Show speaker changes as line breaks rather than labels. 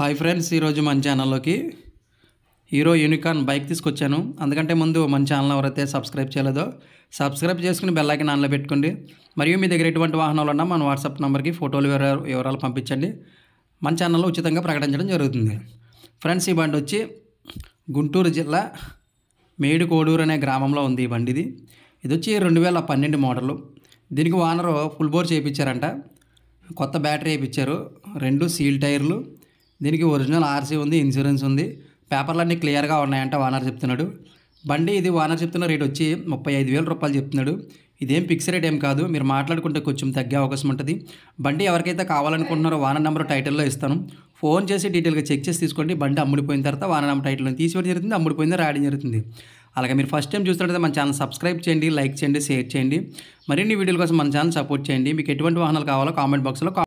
hi friends ఈరోజు మన ఛానల్లోకి హీరో యూనికాన్ బైక్ తీసుకొచ్చాను అందుకంటే ముందు మన ఛానల్ ఎవరైతే సబ్స్క్రైబ్ చేయలేదో సబ్స్క్రైబ్ చేసుకుని బెల్లాకి ఆన్లో పెట్టుకోండి మరియు మీ దగ్గర ఎటువంటి వాహనాలు ఉన్నా మన వాట్సాప్ నెంబర్కి ఫోటోలు వివరాలు వివరాలు పంపించండి మన ఛానల్లో ఉచితంగా ప్రకటించడం జరుగుతుంది ఫ్రెండ్స్ ఈ బండి వచ్చి గుంటూరు జిల్లా మేడుకోడూరు అనే గ్రామంలో ఉంది ఈ బండిది ఇది వచ్చి రెండు వేల పన్నెండు మోడలు దీనికి వానరు ఫుల్ బోర్ చేయించారంట కొత్త బ్యాటరీ వేయించారు రెండు సీల్ టైర్లు దీనికి ఒరిజినల్ ఆర్సీ ఉంది ఇన్సూరెన్స్ ఉంది పేపర్లన్నీ క్లియర్గా ఉన్నాయంట ఓనర్ చెప్తున్నాడు బండి ఇది ఓనర్ చెప్తున్న రేట్ వచ్చి ముప్పై ఐదు వేల రూపాయలు చెప్తున్నాడు ఇదేం ఫిక్స్ రేట్ ఏం కాదు మీరు మాట్లాడుకుంటే కొంచెం తగ్గే అవకాశం ఉంటుంది బండి ఎవరికైతే కావాలనుకుంటున్నారో వాన నెంబర్ టైటిల్లో ఇస్తాను ఫోన్ చేసి డీటెయిల్గా చెక్ చేసి తీసుకోండి బండి అమ్ముడిపోయిన తర్వాత వాన నెంబర్ టైటిల్ని తీసివేయడం జరుగుతుంది అమ్ముడిపోయింది రాయడం జరుగుతుంది అలాగే మీరు ఫస్ట్ టైం చూస్తున్నట్టు మన ఛానల్ సబ్స్క్రైబ్ చేయండి లైక్ చేయండి షేర్ చేయండి మరిన్ని వీడియోల కోసం మన ఛానల్ సపోర్ట్ చేయండి మీకు ఎటువంటి వాహనాలు కావాలో కామెంట్ బాక్స్లో